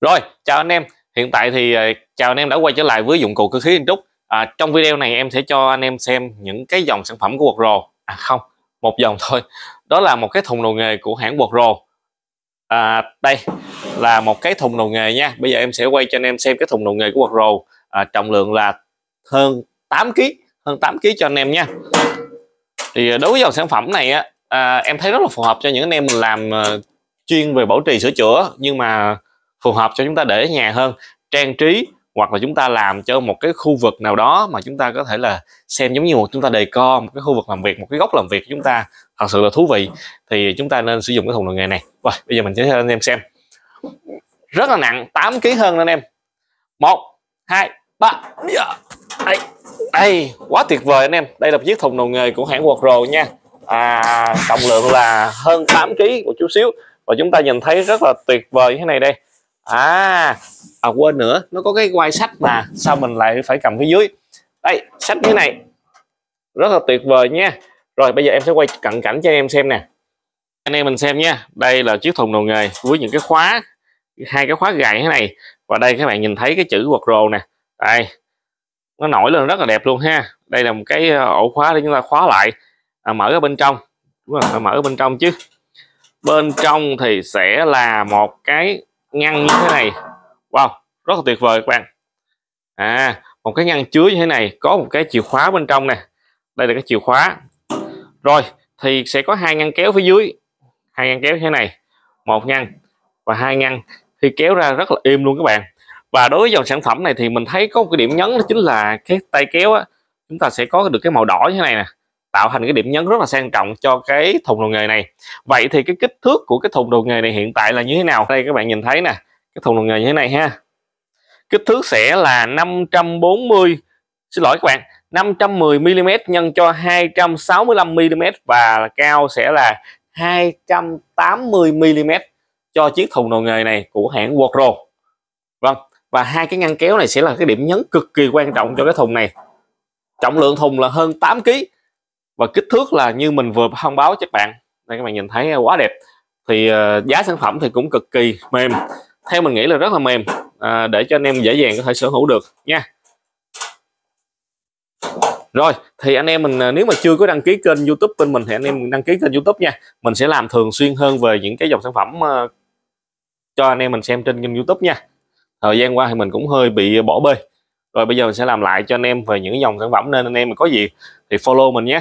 Rồi, chào anh em. Hiện tại thì ờ, chào anh em đã quay trở lại với dụng cụ cơ khí in trúc. À, trong video này em sẽ cho anh em xem những cái dòng sản phẩm của Bột Rồ. À không, một dòng thôi. Đó là một cái thùng đồ nghề của hãng Bột Rồ. À, đây là một cái thùng đồ nghề nha. Bây giờ em sẽ quay cho anh em xem cái thùng đồ nghề của Bột Rồ. À, trọng lượng là hơn 8 kg, hơn 8 kg cho anh em nha. Thì ờ, đối với dòng sản phẩm này á, à, em thấy rất là phù hợp cho những anh em làm ờ, chuyên về bảo trì sửa chữa nhưng mà phù hợp cho chúng ta để nhà hơn trang trí hoặc là chúng ta làm cho một cái khu vực nào đó mà chúng ta có thể là xem giống như một chúng ta đề co một cái khu vực làm việc một cái góc làm việc của chúng ta thật sự là thú vị thì chúng ta nên sử dụng cái thùng đồ nghề này rồi bây giờ mình sẽ cho anh em xem rất là nặng 8 kg hơn anh em một hai ba đây dạ. đây quá tuyệt vời anh em đây là một chiếc thùng đồ nghề của hãng Quật Rồ nha à, trọng lượng là hơn 8 kg một chút xíu và chúng ta nhìn thấy rất là tuyệt vời như thế này đây à à quên nữa nó có cái quai sách mà sao mình lại phải cầm phía dưới đây sách như này rất là tuyệt vời nha rồi bây giờ em sẽ quay cận cảnh cho anh em xem nè anh em mình xem nha đây là chiếc thùng đồ nghề với những cái khóa hai cái khóa gài thế này và đây các bạn nhìn thấy cái chữ quạt rồ nè đây nó nổi lên rất là đẹp luôn ha đây là một cái ờ, ổ khóa để chúng ta khóa lại à, mở ở bên trong đúng rồi phải mở ở bên trong chứ bên trong thì sẽ là một cái ngăn như thế này wow rất là tuyệt vời các bạn à một cái ngăn chứa như thế này có một cái chìa khóa bên trong nè đây là cái chìa khóa rồi thì sẽ có hai ngăn kéo phía dưới hai ngăn kéo như thế này một ngăn và hai ngăn thì kéo ra rất là êm luôn các bạn và đối với dòng sản phẩm này thì mình thấy có một cái điểm nhấn đó chính là cái tay kéo á chúng ta sẽ có được cái màu đỏ như thế này nè tạo thành cái điểm nhấn rất là sang trọng cho cái thùng đồ nghề này vậy thì cái kích thước của cái thùng đồ nghề này hiện tại là như thế nào đây các bạn nhìn thấy nè cái thùng đồ nghề như thế này ha kích thước sẽ là 540 xin lỗi các bạn 510 mm nhân cho 265 mm và cao sẽ là 280 mm cho chiếc thùng đồ nghề này của hãng Wokro. Vâng, và hai cái ngăn kéo này sẽ là cái điểm nhấn cực kỳ quan trọng cho cái thùng này. Trọng lượng thùng là hơn 8 kg và kích thước là như mình vừa thông báo cho các bạn đây các bạn nhìn thấy à, quá đẹp thì uh, giá sản phẩm thì cũng cực kỳ mềm theo mình nghĩ là rất là mềm à, để cho anh em dễ dàng có thể sở hữu được nha rồi thì anh em mình à, nếu mà chưa có đăng ký kênh youtube bên mình thì anh em đăng ký kênh youtube nha mình sẽ làm thường xuyên hơn về những cái dòng sản phẩm uh, cho anh em mình xem trên kênh youtube nha thời gian qua thì mình cũng hơi bị bỏ bê rồi bây giờ mình sẽ làm lại cho anh em về những dòng sản phẩm nên anh em mình có gì thì follow mình nhé